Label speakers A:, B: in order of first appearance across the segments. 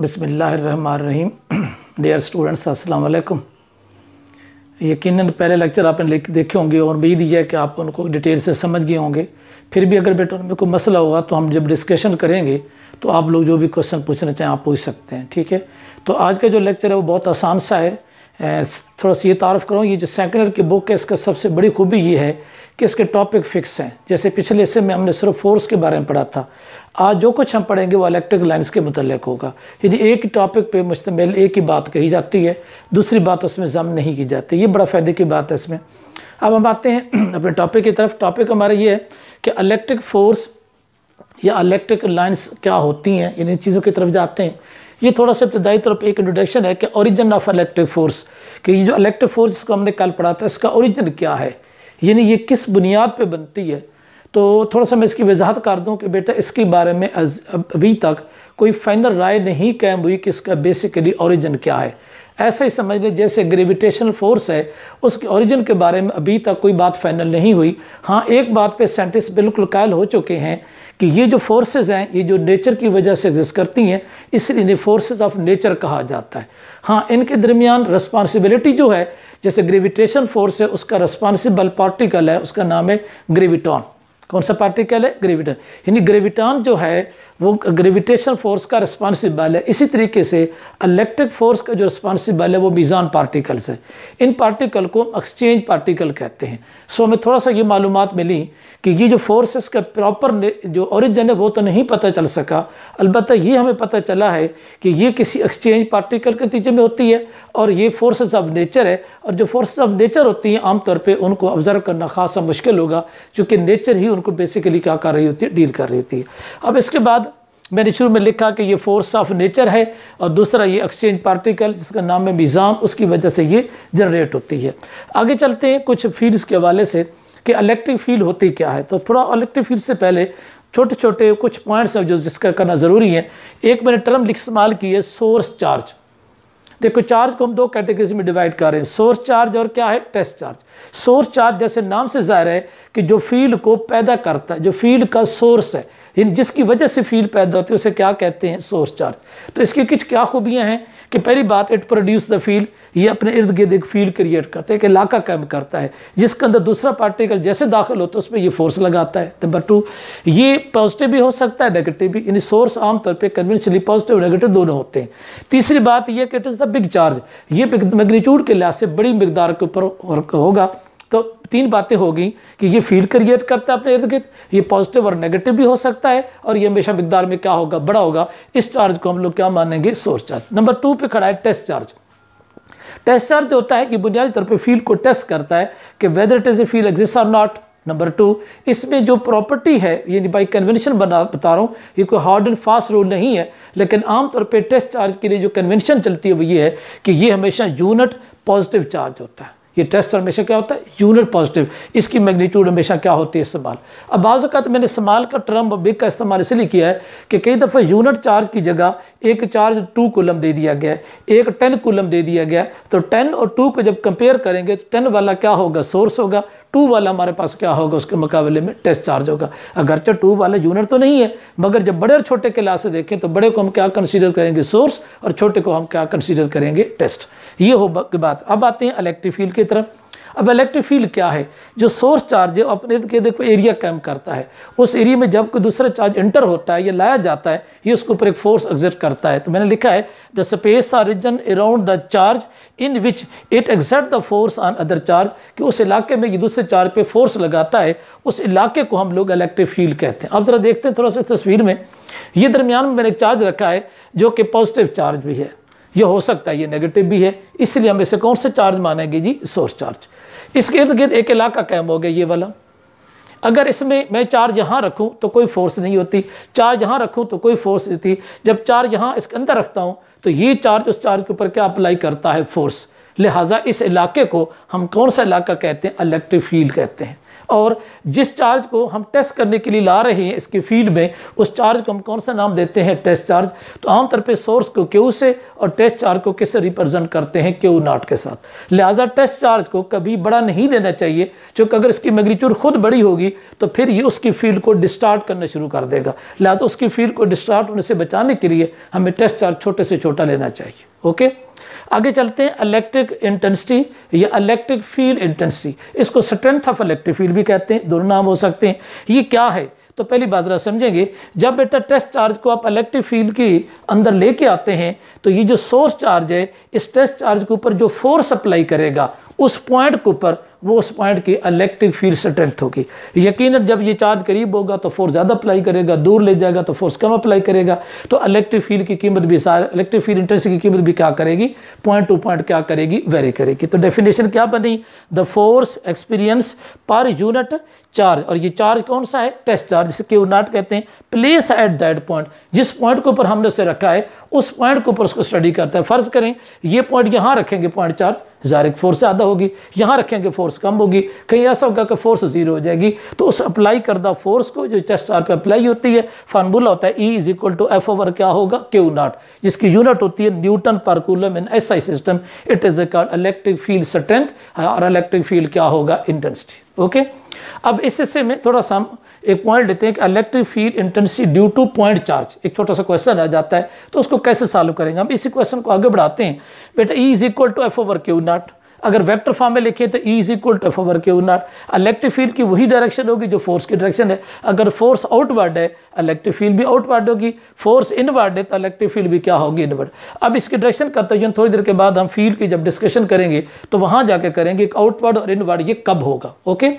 A: बिसमीम dear students अस्सलाम वालेकुम यकीनन पहले लेक्चर आपने लिख देखे होंगे और उम्मीद यह है कि आप उनको डिटेल से समझ गए होंगे फिर भी अगर बेटा उनमें कोई मसला होगा तो हम जब डिस्कशन करेंगे तो आप लोग जो भी क्वेश्चन पूछना चाहें आप पूछ सकते हैं ठीक है तो आज का जो लेक्चर है वो बहुत आसान सा है थोड़ा सा ये तारफ़ करूँ ये जो सेकुलर की बुक है इसका सबसे बड़ी खूबी ये है कि इसके टॉपिक फिक्स हैं जैसे पिछले हिस्से में हमने सिर्फ फोर्स के बारे में पढ़ा था आज जो कुछ हम पढ़ेंगे वो इलेक्ट्रिक लाइन्स के मतलब होगा यदि एक ही टॉपिक पर मुश्तमिल एक ही बात कही जाती है दूसरी बात उसमें जम नहीं की जाती ये बड़ा फ़ायदे की बात है इसमें अब हम आते हैं अपने टॉपिक की तरफ टॉपिक हमारा ये है कि इलेक्ट्रिक फोर्स या इलेक्ट्रिक लाइन्स क्या होती हैं इन चीज़ों की तरफ जाते हैं ये थोड़ा सा इब्तदाई तौर पर एक इंट्रोडक्शन है कि ओरिजिन ऑफ इलेक्ट्रिक फोर्स कि ये जो इलेक्ट्रिक फोर्स को हमने कल पढ़ा था इसका ओरिजिन क्या है यानी ये किस बुनियाद पर बनती है तो थोड़ा सा मैं इसकी वजाहत कर दूँ कि बेटा इसके बारे में अभी तक कोई फाइनल राय नहीं कायम हुई कि इसका बेसिकली ओरिजिन क्या है ऐसा ही समझ लें जैसे ग्रेविटेशन फोर्स है उसके ओरिजिन के बारे में अभी तक कोई बात फाइनल नहीं हुई हाँ एक बात पे साइंटिस्ट बिल्कुल कायल हो चुके हैं कि ये जो फोर्सेस हैं ये जो नेचर की वजह से एग्जिस्ट करती हैं इसलिए इन्हें फोर्सेस ऑफ नेचर कहा जाता है हाँ इनके दरमियान रिस्पॉन्सिबिलिटी जो है जैसे ग्रेविटेशन फोर्स है उसका रिस्पॉन्सिबल पार्टिकल है उसका नाम है ग्रेविटॉन कौन सा पार्टिकल है ग्रेविटॉन यानी ग्रेविटॉन जो है वो ग्रेविटेशन फोर्स का रिस्पॉन्सिव बल है इसी तरीके से इलेक्ट्रिक फोर्स का जो रिस्पॉन्सिव बल है वो मीज़ान पार्टिकल्स है इन पार्टिकल को हम एक्सचेंज पार्टिकल कहते हैं सो हमें थोड़ा सा ये मालूम मिली कि ये जो फोर्स है इसका प्रॉपर जो ओरिजिन है वो तो नहीं पता चल सका अलबत् ये हमें पता चला है कि ये किसी एक्सचेंज पार्टिकल के नतीजे में होती है और ये फोर्सेस ऑफ नेचर है और जो फोर्सेस ऑफ नेचर होती हैं आमतौर पे उनको ऑब्ज़र्व करना खासा मुश्किल होगा चूँकि नेचर ही उनको बेसिकली क्या कर रही होती है डील कर रही होती है अब इसके बाद मैंने शुरू में लिखा कि ये फोर्स ऑफ नेचर है और दूसरा ये एक्सचेंज पार्टिकल जिसका नाम है मिज़ाम उसकी वजह से ये जनरेट होती है आगे चलते हैं कुछ फील्ड्स के हवाले से कि इलेक्ट्रिक फील्ड होती क्या है तो थोड़ा इलेक्ट्रिक फील्ड से पहले छोटे छोटे कुछ पॉइंट्स हैं जो जिसका करना ज़रूरी है एक मैंने टर्म इस्तेमाल की है सोर्स चार्ज देखो चार्ज को हम दो कैटेगरीज में डिवाइड कर रहे हैं सोर्स चार्ज और क्या है टेस्ट चार्ज सोर्स चार्ज जैसे नाम से ज़ाहिर है कि जो फील्ड को पैदा करता है जो फील्ड का सोर्स है इन जिसकी वजह से फील पैदा होती है उसे क्या कहते हैं सोर्स चार्ज तो इसकी कुछ क्या खूबियाँ हैं कि पहली बात इट प्रोड्यूस द फील ये अपने इर्द गिर्द एक फील क्रिएट करते हैं एक इलाका कैम करता है जिसके अंदर दूसरा पार्टिकल जैसे दाखिल होता है उसमें ये फोर्स लगाता है नंबर टू ये पॉजिटिव भी हो सकता है नेगेटिव भी यानी सोर्स आमतौर पर कन्वेंशनली पॉजिटिव नेगेटिव दोनों होते हैं तीसरी बात यह कि it is the big charge ये मैग्नीट्यूड के लिहाज से बड़ी मकदार के ऊपर होगा तो तीन बातें होगी कि ये फील्ड क्रिएट करता है अपने इर्द गिर्द ये पॉजिटिव और नेगेटिव भी हो सकता है और ये हमेशा मकदार में क्या होगा बड़ा होगा इस चार्ज को हम लोग क्या मानेंगे सोर्स चार्ज नंबर टू पे खड़ा है टेस्ट चार्ज टेस्ट चार्ज होता है कि बुनियादी तौर पर फील्ड को टेस्ट करता है कि whether it is a field exist or not number two इसमें जो प्रॉपर्टी है यानी बाई कन्वेंशन बना बता रहा हूँ ये कोई हार्ड एंड फास्ट रूल नहीं है लेकिन आमतौर पर टेस्ट चार्ज के लिए जो कन्वेंशन चलती है वो ये है कि ये हमेशा यूनिट पॉजिटिव चार्ज होता है ये टेस्ट हमेशा क्या होता है यूनिट पॉजिटिव इसकी मैग्नीट्यूड हमेशा क्या होती है इस्तेमाल अब बाज़ात मैंने इस्तेमाल का टर्म बिग का इस्तेमाल इसलिए किया है कि कई दफ़ा यूनिट चार्ज की जगह एक चार्ज टू कोलम दे दिया गया है एक टेन कुलम दे दिया गया तो टेन और टू को जब कंपेयर करेंगे तो टेन वाला क्या होगा सोर्स होगा टू वाला हमारे पास क्या होगा उसके मुकाबले में टेस्ट चार्ज होगा अगरचे टू वाला यूनिट तो नहीं है मगर जब बड़े और छोटे के से देखें तो बड़े को हम क्या कंसिडर करेंगे सोर्स और छोटे को हम क्या कंसिडर करेंगे टेस्ट ये हो बात अब आते हैं फील्ड की तरफ अब इलेक्ट्रिक फील्ड क्या है जो सोर्स चार्ज है अपने के देखो एरिया कैम करता है उस एरिया में जब कोई दूसरा चार्ज एंटर होता है या लाया जाता है ये उसके ऊपर एक फोर्स एग्जर्ट करता है तो मैंने लिखा है the space or region around the charge in which it exert the force on other charge कि उस इलाके में ये दूसरे चार्ज पर फोर्स लगाता है उस इलाके को हम लोग इलेक्ट्रिक फील्ड कहते हैं अब ज़रा देखते हैं थोड़ा सा तस्वीर में ये दरमियान में मैंने एक चार्ज रखा है जो कि पॉजिटिव चार्ज भी है ये हो सकता है ये नेगेटिव भी है इसलिए हम इसे कौन से चार्ज मानेंगे जी सोर्स चार्ज इसके इर्द गिर्द एक इलाका कैम हो गया ये वाला अगर इसमें मैं चार्ज यहाँ रखूँ तो कोई फोर्स नहीं होती चार्ज यहाँ रखूँ तो कोई फोर्स नहीं होती जब चार्ज यहाँ इसके अंदर रखता हूँ तो ये चार्ज उस चार्ज के ऊपर क्या अप्लाई करता है फोर्स लिहाजा इस इलाके को हम कौन सा इलाका कहते हैं इलेक्ट्रिक फील्ड कहते हैं और जिस चार्ज को हम टेस्ट करने के लिए ला रहे हैं इसके फील्ड में उस चार्ज को हम कौन सा नाम देते हैं टेस्ट चार्ज तो आमतौर पर सोर्स को क्यू से और टेस्ट चार्ज को किससे रिप्रेजेंट करते हैं क्यू नाट के साथ लिहाजा टेस्ट चार्ज को कभी बड़ा नहीं देना चाहिए चूंकि अगर इसकी मैग्नीट्यूड खुद बड़ी होगी तो फिर ये उसकी फील्ड को डिस्टार्ट करना शुरू कर देगा लिहाजा उसकी फील्ड को डिस्टार्ट होने से बचाने के लिए हमें टेस्ट चार्ज छोटे से छोटा लेना चाहिए ओके आगे चलते हैं इलेक्ट्रिक इंटेंसिटी या इलेक्ट्रिक फील्ड इंटेंसिटी इसको स्ट्रेंथ ऑफ इलेक्ट्रिक फील्ड भी कहते हैं दोनों नाम हो सकते हैं ये क्या है तो पहली बात जरा समझेंगे जब बेटा टेस्ट चार्ज को आप इलेक्ट्रिक फील्ड के अंदर लेके आते हैं तो ये जो सोर्स चार्ज है इस टेस्ट चार्ज के ऊपर जो फोर्स अप्लाई करेगा उस पॉइंट के ऊपर वो उस पॉइंट की इलेक्ट्रिक फील्ड स्ट्रेंथ होगी यकीन जब ये चार्ज करीब होगा तो फोर्स ज़्यादा अप्लाई करेगा दूर ले जाएगा तो फोर्स कम अप्लाई करेगा तो इलेक्ट्रिक फील्ड की कीमत भी इलेक्ट्रिक फील्ड इंटरेस्ट की कीमत भी क्या करेगी पॉइंट टू पॉइंट क्या करेगी वेरी करेगी तो डेफिनेशन क्या बनी the force experience per unit charge और ये चार्ज कौन सा है टेस्ट चार्ज जिसे क्यू नाट कहते हैं प्लेस एट दैट पॉइंट जिस पॉइंट के ऊपर हमने उसे रखा है उस पॉइंट के ऊपर उसको स्टडी करता है फ़र्ज़ करें ये पॉइंट यहाँ रखेंगे पॉइंट चार्ज जारिक फोर्स ज़्यादा होगी यहाँ रखेंगे फोर्स कम होगी कहीं ऐसा होगा कि फोर्स ज़ीरो हो जाएगी तो उस अप्लाई करदा फोर्स को जो चेस्ट चार्ज पर अप्लाई होती है फार्मूला होता है E is equal to F over क्या होगा क्यू नॉट जिसकी यूनिट होती है newton per coulomb in S I system it is a electric field strength और इलेक्ट्रिक फील्ड क्या होगा इंटेंसिटी ओके अब इस हिस्से में थोड़ा सा हम एक पॉइंट लेते हैं कि electric field intensity due to point charge एक छोटा सा क्वेश्चन आ जाता है तो उसको कैसे सॉल्व करेंगे हम इसी क्वेश्चन को आगे बढ़ाते हैं बेटा E is equal to F over Q naught अगर वेक्टर फॉर्म में लिखे तो E is equal to F over Q naught electric field की वही डायरेक्शन होगी जो फोर्स की डायरेक्शन है अगर फोर्स आउटवर्ड है इलेक्ट्रिक फील्ड भी आउटवर्ड होगी फोर्स इनवर्ड है तो इलेक्ट्रिक फील्ड भी क्या होगी इनवर्ड अब इसकी डायरेक्शन का तयन थोड़ी देर के बाद हम फील्ड की जब डिस्कशन करेंगे तो वहाँ जाके करेंगे कि आउटवर्ड और इनवर्ड ये कब होगा ओके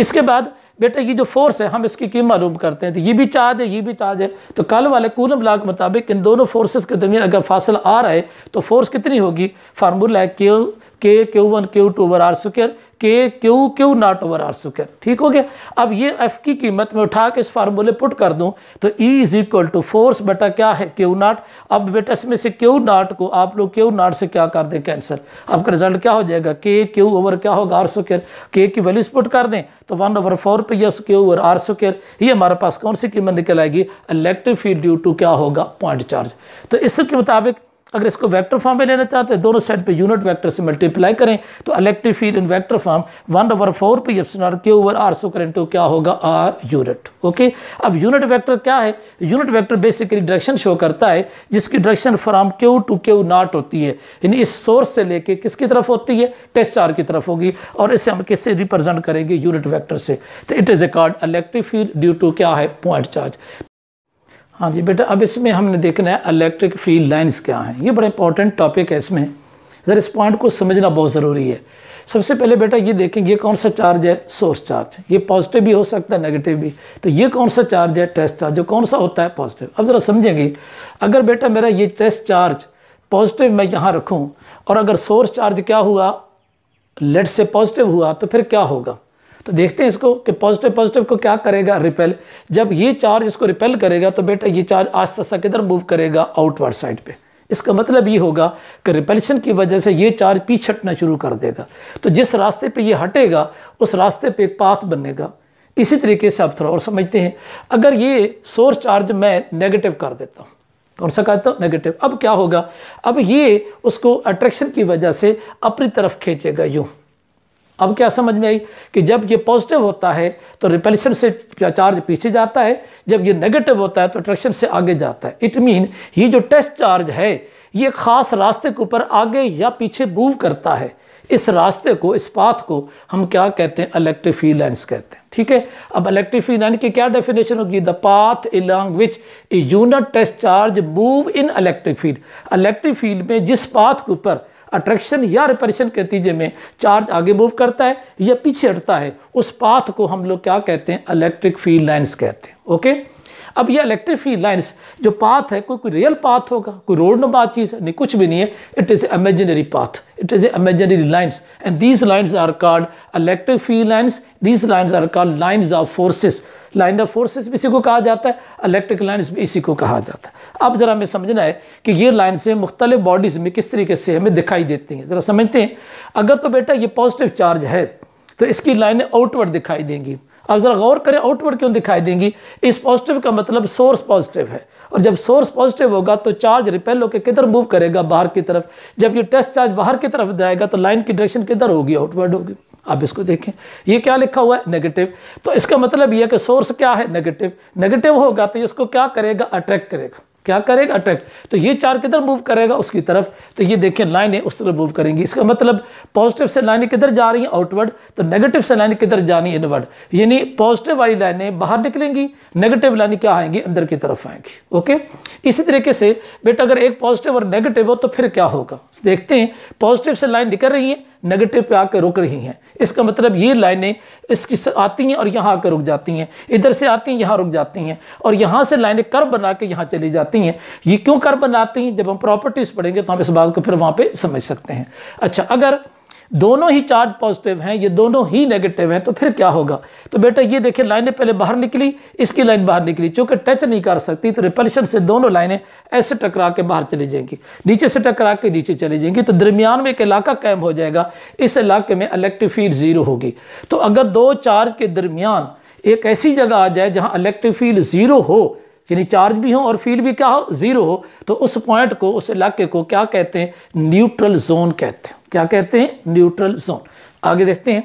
A: इसके बाद बेटा ये जो फोर्स है हम इसकी कीमत मालूम करते हैं तो ये भी चार्ज है ये भी चार्ज है तो कल वाले कूलम ब्ला के मुताबिक इन दोनों फोर्सेस के दरमियान अगर फासला आ रहा है तो फोर्स कितनी होगी फार्मूला है Q K Q one Q two over R square K Q Q naught over R square ठीक हो गया अब ये एफ की कीमत में उठा के इस फार्मूले पुट कर दूं तो E is equal to force बेटा क्या है क्यू नॉट अब बेटा इसमें से क्यू नॉट को आप लोग क्यू नॉट से क्या कर दें कैंसिल आपका रिजल्ट क्या हो जाएगा के क्यू ओवर क्या होगा आर स्क्र के की वैल्यूज पुट कर दें तो वन ओवर फोर पे ये क्यू ओवर आर स्क्र ये हमारे पास कौन सी कीमत निकल आएगी इलेक्ट्रिक फील्ड ड्यू टू क्या होगा पॉइंट चार्ज तो इसके मुताबिक अगर इसको वेक्टर फॉर्म में लेना चाहते हैं दोनों साइड पे यूनिट वेक्टर से मल्टीप्लाई करें तो electric field in vector form one over four pi epsilon R के ओवर आर सो करें तो क्या होगा आर यूनिट ओके अब यूनिट वेक्टर क्या है unit vector basically direction show करता है जिसकी डायरेक्शन from Q to Q naught होती है यानी इस सोर्स से लेके किसकी तरफ होती है टेस्ट चार की तरफ होगी और इसे हम किससे रिप्रेजेंट करेंगे यूनिट वैक्टर से तो it is called electric field due to क्या है पॉइंट चार्ज हाँ जी बेटा अब इसमें हमने देखना है इलेक्ट्रिक फील्ड लाइंस क्या हैं ये बड़ा इंपॉर्टेंट टॉपिक है इसमें सर इस पॉइंट को समझना बहुत ज़रूरी है सबसे पहले बेटा ये देखें ये कौन सा चार्ज है सोर्स चार्ज ये पॉजिटिव भी हो सकता है नेगेटिव भी तो ये कौन सा चार्ज है टेस्ट चार्ज जो कौन सा होता है पॉजिटिव अब ज़रा समझेंगे अगर बेटा मेरा ये टेस्ट चार्ज पॉजिटिव मैं यहाँ रखूँ और अगर सोर्स चार्ज क्या हुआ लेट से पॉजिटिव हुआ तो फिर क्या होगा तो देखते हैं इसको कि पॉजिटिव पॉजिटिव को क्या करेगा रिपेल जब ये चार्ज इसको रिपेल करेगा तो बेटा ये चार्ज आस्ता आस्ता किधर मूव करेगा आउटवर्ड साइड पे इसका मतलब ये होगा कि रिपेल्शन की वजह से ये चार्ज पीछे हटना शुरू कर देगा तो जिस रास्ते पे ये हटेगा उस रास्ते पे एक पाथ बनेगा इसी तरीके से आप थोड़ा और समझते हैं अगर ये सोर्स चार्ज मैं नेगेटिव कर देता हूँ कौन सा कहता हूँ नेगेटिव अब क्या होगा अब ये उसको अट्रैक्शन की वजह से अपनी तरफ खींचेगा यूँ अब क्या समझ में आई कि जब ये पॉजिटिव होता है तो रिपेल्शन से चार्ज पीछे जाता है जब ये नेगेटिव होता है तो अट्रैक्शन से आगे जाता है इट मीन ये जो टेस्ट चार्ज है ये ख़ास रास्ते के ऊपर आगे या पीछे मूव करता है इस रास्ते को इस पाथ को हम क्या कहते हैं इलेक्ट्रिक फील लाइन्स कहते हैं ठीक है अब इलेक्ट्रिक फील लाइन की क्या डेफिनेशन होगी the path along which unit test charge move in electric field electric field में जिस पाथ के ऊपर अट्रैक्शन या रिपरेशन के नतीजे में चार्ज आगे मूव करता है या पीछे हटता है उस पाथ को हम लोग क्या कहते हैं इलेक्ट्रिक फील्ड लाइन्स कहते हैं ओके अब ये इलेक्ट्रिफाइड लाइन्स जो पाथ है कोई कोई रियल पाथ होगा कोई रोड नंबर चीज़ है नहीं कुछ भी नहीं है it is a imaginary path it is imaginary lines and these lines are called electric field lines these lines are called lines of forces line of forces भी इसी को कहा जाता है इलेक्ट्रिक लाइन्स भी इसी को कहा जाता है अब ज़रा हमें समझना है कि ये लाइन से बॉडीज़ में किस तरीके से हमें दिखाई देती हैं ज़रा समझते हैं अगर तो बेटा ये पॉजिटिव चार्ज है तो इसकी लाइनें आउटवर्ड दिखाई देंगी आप ज़रा गौर करें आउटवर्ड क्यों दिखाई देंगी इस पॉजिटिव का मतलब सोर्स पॉजिटिव है और जब सोर्स पॉजिटिव होगा तो चार्ज रिपेल होकर किधर मूव करेगा बाहर की तरफ जब ये टेस्ट चार्ज बाहर की तरफ जाएगा तो लाइन की डायरेक्शन किधर होगी आउटवर्ड होगी आप इसको देखें ये क्या लिखा हुआ है नेगेटिव तो इसका मतलब यह है कि सोर्स क्या है नेगेटिव नेगेटिव होगा तो इसको क्या करेगा अट्रैक्ट करेगा क्या करेगा अट्रैक्ट तो ये चार किधर मूव करेगा उसकी तरफ तो ये देखिए लाइनें उस तरफ मूव करेंगी इसका मतलब पॉजिटिव से लाइनें किधर जा रही हैं आउटवर्ड तो नेगेटिव से लाइनें किधर जा रही इनवर्ड यानी पॉजिटिव वाली लाइनें बाहर निकलेंगी नेगेटिव लाइनें क्या आएंगी अंदर की तरफ आएंगी ओके इसी तरीके से बेटा अगर एक पॉजिटिव और नेगेटिव हो तो फिर क्या होगा देखते हैं पॉजिटिव से लाइन निकल रही है नेगेटिव पे आकर रुक रही हैं इसका मतलब ये लाइनें इसकी आती हैं और यहाँ आकर रुक जाती हैं इधर से आती हैं यहाँ रुक जाती हैं और यहाँ से लाइनें कर बना के यहाँ चली जाती हैं ये क्यों कर बनाती हैं जब हम प्रॉपर्टीज़ पढ़ेंगे तो हम इस बात को फिर वहाँ पर समझ सकते हैं अच्छा अगर दोनों ही चार्ज पॉजिटिव हैं ये दोनों ही नेगेटिव हैं तो फिर क्या होगा तो बेटा ये देखिए लाइनें पहले बाहर निकली इसकी लाइन बाहर निकली चूंकि टच नहीं कर सकती तो रिपल्शन से दोनों लाइनें ऐसे टकरा के बाहर चली जाएंगी नीचे से टकरा के नीचे चली जाएंगी तो दरमियान में एक इलाका कैम हो जाएगा इस इलाके में इलेक्ट्रिक फील्ड ज़ीरो होगी तो अगर दो चार्ज के दरमियान एक ऐसी जगह आ जाए जहाँ इलेक्ट्रिक फील्ड ज़ीरो हो यानी चार्ज भी हो और फील्ड भी क्या हो ज़ीरो हो तो उस पॉइंट को उस इलाके को क्या कहते हैं न्यूट्रल जोन कहते हैं क्या कहते हैं न्यूट्रल जोन आगे देखते हैं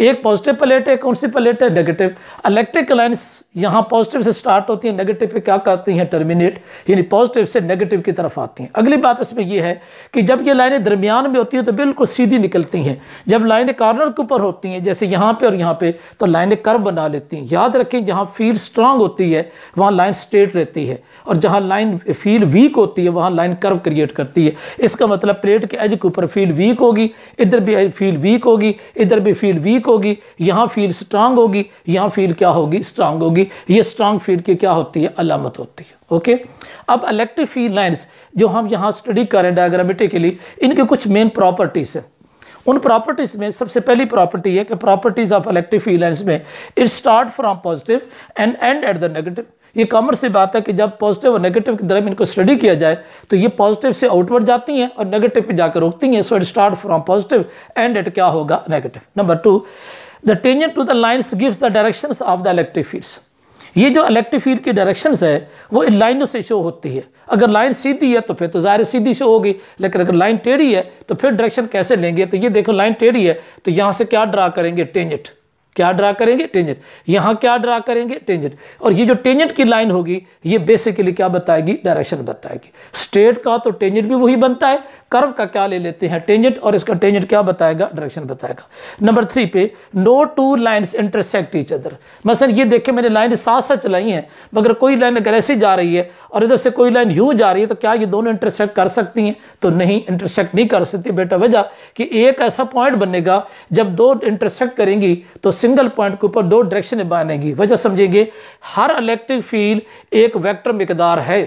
A: एक पॉजिटिव प्लेट है कौन सी प्लेट है नेगेटिव इलेक्ट्रिक लाइन्स यहाँ पॉजिटिव से स्टार्ट होती है नेगेटिव पे क्या करती हैं टर्मिनेट यानी पॉजिटिव से नेगेटिव की तरफ आती हैं अगली बात इसमें यह है कि जब ये लाइनें दरमियान में होती हैं तो बिल्कुल सीधी निकलती हैं जब लाइनें कॉर्नर के ऊपर होती हैं जैसे यहाँ पर और यहाँ पर तो लाइनें कर्व बना लेती हैं याद रखें जहाँ फील्ड स्ट्रांग होती है वहाँ लाइन स्ट्रेट रहती है और जहाँ लाइन फील्ड वीक होती है वहाँ लाइन कर्व क्रिएट करती है इसका मतलब प्लेट के एज के ऊपर फील्ड वीक होगी इधर भी फील्ड वीक होगी इधर भी फील्ड वीक होगी यहाँ फील स्ट्रांग होगी यहाँ फील क्या होगी स्ट्रांग होगी ये स्ट्रांग फील की क्या होती है अलामत होती है ओके अब इलेक्ट्रिक फील्ड लाइन्स जो हम यहाँ स्टडी कर रहे हैं डायग्रामेटिकली इनके कुछ मेन प्रॉपर्टीज़ हैं उन प्रॉपर्टीज़ में सबसे पहली प्रॉपर्टी है कि properties of electric field lines में it start from positive and end at the negative ये कॉमर्स से बात है कि जब पॉजिटिव और नेगेटिव के दरमियान इनको स्टडी किया जाए तो ये पॉजिटिव से आउटवर्ड जाती हैं और नेगेटिव पे जाकर रुकती हैं so it start from positive and it क्या होगा negative number two the tangent to the lines gives the direction of the electric fields ये जो इलेक्ट्रिक फील्ड की डायरेक्शन है वो इन लाइनों से शो होती है अगर लाइन सीधी है तो फिर तो ज़ाहिर सीधी शो होगी लेकिन अगर लाइन टेढ़ी है तो फिर डायरेक्शन कैसे लेंगे तो ये देखो लाइन टेढ़ी है तो यहाँ से क्या ड्रा करेंगे टेंजेंट क्या ड्रा करेंगे टेंजेंट यहां क्या ड्रा करेंगे टेंजेंट और ये जो टेंजेंट की लाइन होगी ये बेसिकली क्या बताएगी डायरेक्शन बताएगी स्ट्रेट का तो टेंजेंट भी वही बनता है कर्व का क्या ले लेते हैं टेंजेंट और इसका टेंजेंट क्या बताएगा डायरेक्शन बताएगा नंबर थ्री पे no two line intersect each other मसल ये देखे मैंने लाइन साथ साथ चलाई है मगर कोई लाइन अगर ऐसी जा रही है और इधर से कोई लाइन यू जा रही है तो क्या ये दोनों इंटरसेक्ट कर सकती हैं तो नहीं इंटरसेक्ट नहीं कर सकती बेटा वजह कि एक ऐसा पॉइंट बनेगा जब दो इंटरसेक्ट करेंगी तो सिंगल सिंगल पॉइंट के ऊपर दो डायरेक्शन बनेगी वजह समझेंगे हर इलेक्ट्रिक फील्ड एक वेक्टर मकदार है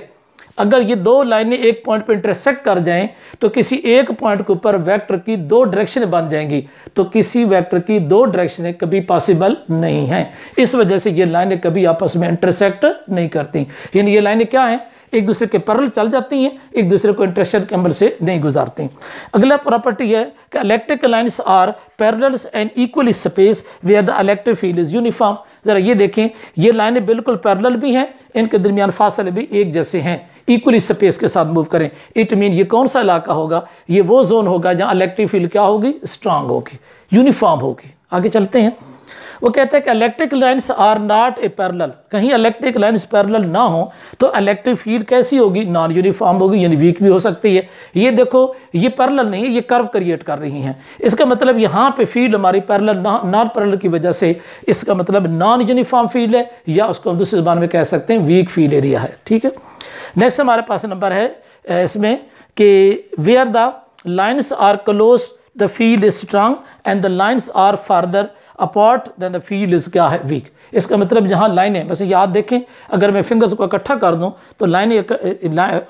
A: अगर ये दो लाइनें एक पॉइंट पर इंटरसेक्ट कर जाएं तो किसी एक पॉइंट के ऊपर वेक्टर की दो डायरेक्शन बन जाएंगी तो किसी वेक्टर की दो डायरेक्शन कभी पॉसिबल नहीं हैं इस वजह से ये लाइनें कभी आपस में इंटरसेक्ट नहीं करती यानी ये लाइनें क्या हैं एक दूसरे के पैरल चल जाती हैं एक दूसरे को इंटरेक्शन के अमल से नहीं गुजारती अगला प्रॉपर्टी है कि electric lines are parallels and equal space where the electric field is uniform ज़रा ये देखें ये लाइनें बिल्कुल पैरल भी हैं इनके दरमियान फासले भी एक जैसे हैं इक्वली स्पेस के साथ मूव करें इट मीन ये कौन सा इलाका होगा ये वो जोन होगा जहाँ इलेक्ट्रिक फील्ड क्या होगी स्ट्रांग होगी यूनिफॉर्म होगी आगे चलते हैं वो कहते हैं कि electric lines are not a parallel कहीं इलेक्ट्रिक लाइन्स पैरल ना हो तो इलेक्ट्रिक फील्ड कैसी होगी नॉन यूनिफॉर्म होगी यानी वीक भी हो सकती है ये देखो ये पैरल नहीं है ये कर्व क्रिएट कर रही हैं इसका मतलब यहाँ पे फील्ड हमारी पैरल नॉन पैरल की वजह से इसका मतलब नॉन यूनिफॉर्म फील्ड है या उसको हम दूसरी जबान में कह सकते हैं वीक फील्ड एरिया है ठीक है नेक्स्ट हमारे पास नंबर है इसमें कि where the lines are close the field is strong and the lines are farther apart then the field is क्या है वीक इसका मतलब जहाँ लाइनें वैसे याद देखें अगर मैं फिंगर्स को इकट्ठा कर दूँ तो लाइन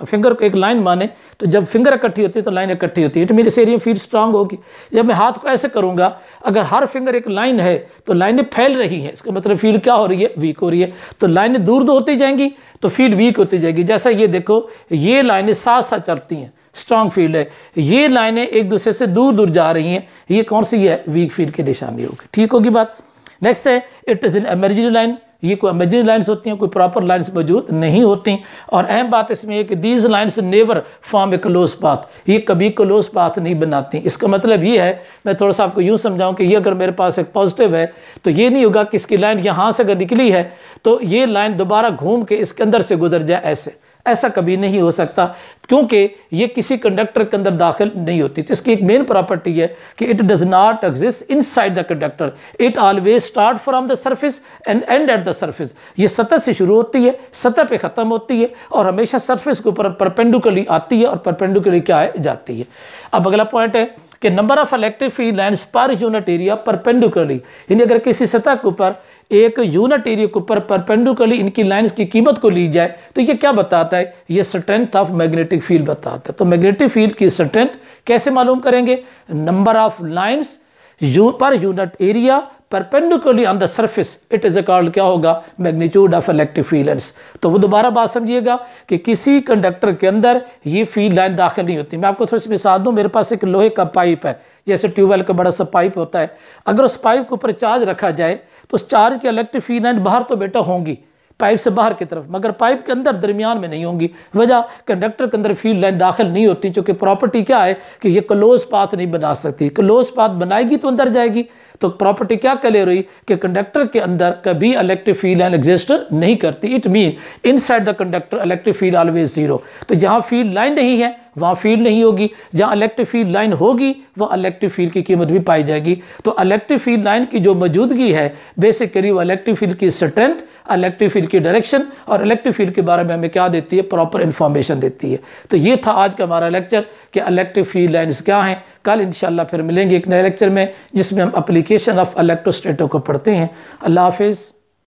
A: फिंगर को एक लाइन माने तो जब फिंगर इकट्ठी होती है तो लाइन इकट्ठी होती है तो मेरी एरिया फील्ड स्ट्रांग होगी जब मैं हाथ को ऐसे करूँगा अगर हर फिंगर एक लाइन है तो लाइनें फैल रही हैं इसका मतलब फील्ड क्या हो रही है वीक हो रही है तो लाइनें दूर दूर होती जाएंगी तो फील्ड वीक होती जाएगी जैसा ये देखो ये लाइनें साथ साथ चलती हैं स्ट्रांग फील्ड है ये लाइनें एक दूसरे से दूर दूर जा रही हैं ये कौन सी है वीक फील्ड की दिशा में होगी ठीक होगी बात नेक्स्ट है it is an imaginary line ये कोई एमरजरी लाइन्स होती हैं कोई प्रॉपर लाइन्स मौजूद नहीं होती और अहम बात इसमें है कि these lines never form a close path ये कभी क्लोज पाथ नहीं बनाती इसका मतलब ये है मैं थोड़ा सा आपको यूँ समझाऊँ कि ये अगर मेरे पास एक पॉजिटिव है तो ये नहीं होगा कि इसकी लाइन यहाँ से अगर निकली है तो ये लाइन दोबारा घूम के इसके अंदर से गुजर जाए ऐसे ऐसा कभी नहीं हो सकता क्योंकि ये किसी कंडक्टर के अंदर दाखिल नहीं होती तो इसकी एक मेन प्रॉपर्टी है कि it does not exist inside the conductor it always start from the surface and end at the surface ये सतह से शुरू होती है सतह पे ख़त्म होती है और हमेशा सर्फिस के ऊपर परपेंडिकुलरली आती है और परपेंडिकुलरली क्या है जाती है अब अगला पॉइंट है कि number of electric field lines per unit area perpendicularly यानी अगर किसी सतह के ऊपर एक यूनिट एरिया के ऊपर परपेंडिकुलरली इनकी लाइंस की कीमत को ली जाए तो ये क्या बताता है ये स्ट्रेंथ ऑफ मैग्नेटिक फील्ड बताता है तो मैग्नेटिक फील्ड की स्ट्रेंथ कैसे मालूम करेंगे number of lines you per unit area perpendicularly on the surface it is called क्या होगा मैग्नीट्यूड ऑफ इलेक्ट्रिक फील्ड तो वो दोबारा बात समझिएगा कि किसी कंडक्टर के अंदर ये फील्ड लाइन दाखिल नहीं होती मैं आपको थोड़ी सी मिसाल दूँ मेरे पास एक लोहे का पाइप है जैसे ट्यूबवेल का बड़ा सा पाइप होता है अगर उस पाइप के ऊपर चार्ज रखा जाए तो उस चार्ज की इलेक्ट्रिक फी लाइन बाहर तो बेटा होंगी पाइप से बाहर की तरफ मगर पाइप के अंदर दरमियान में नहीं होंगी वजह कंडक्टर के अंदर फील्ड लाइन दाखिल नहीं होती चूंकि प्रॉपर्टी क्या है कि ये क्लोज पाथ नहीं बना सकती क्लोज पाथ बनाएगी तो अंदर जाएगी तो प्रॉपर्टी क्या क्लियर हुई कि कंडक्टर के अंदर कभी इलेक्ट्रिक फील्ड लाइन एग्जिस्ट नहीं करती it mean inside the conductor electric field always zero तो जहाँ फील्ड लाइन नहीं है वहाँ फील्ड नहीं होगी जहाँ इलेक्ट्रिक फील्ड लाइन होगी वहाँ इलेक्ट्रिक फील्ड की कीमत भी पाई जाएगी तो इलेक्ट्रिक फील्ड लाइन की जो मौजूदगी है बेसिकली वो इलेक्ट्रिक फील्ड की स्ट्रेंथ इलेक्ट्रिक फील्ड की डायरेक्शन और इलेक्ट्रिक फील्ड के बारे में हमें क्या देती है प्रॉपर इन्फॉर्मेशन देती है तो ये था आज का हमारा लेक्चर कि इलेक्ट्रिक फील्ड लाइन्स क्या हैं कल इंशाल्लाह फिर मिलेंगे एक नए लेक्चर में जिसमें हम अप्लीकेशन ऑफ अलेक्ट्रोस्टेटों को पढ़ते हैं अल्लाह हाफिज़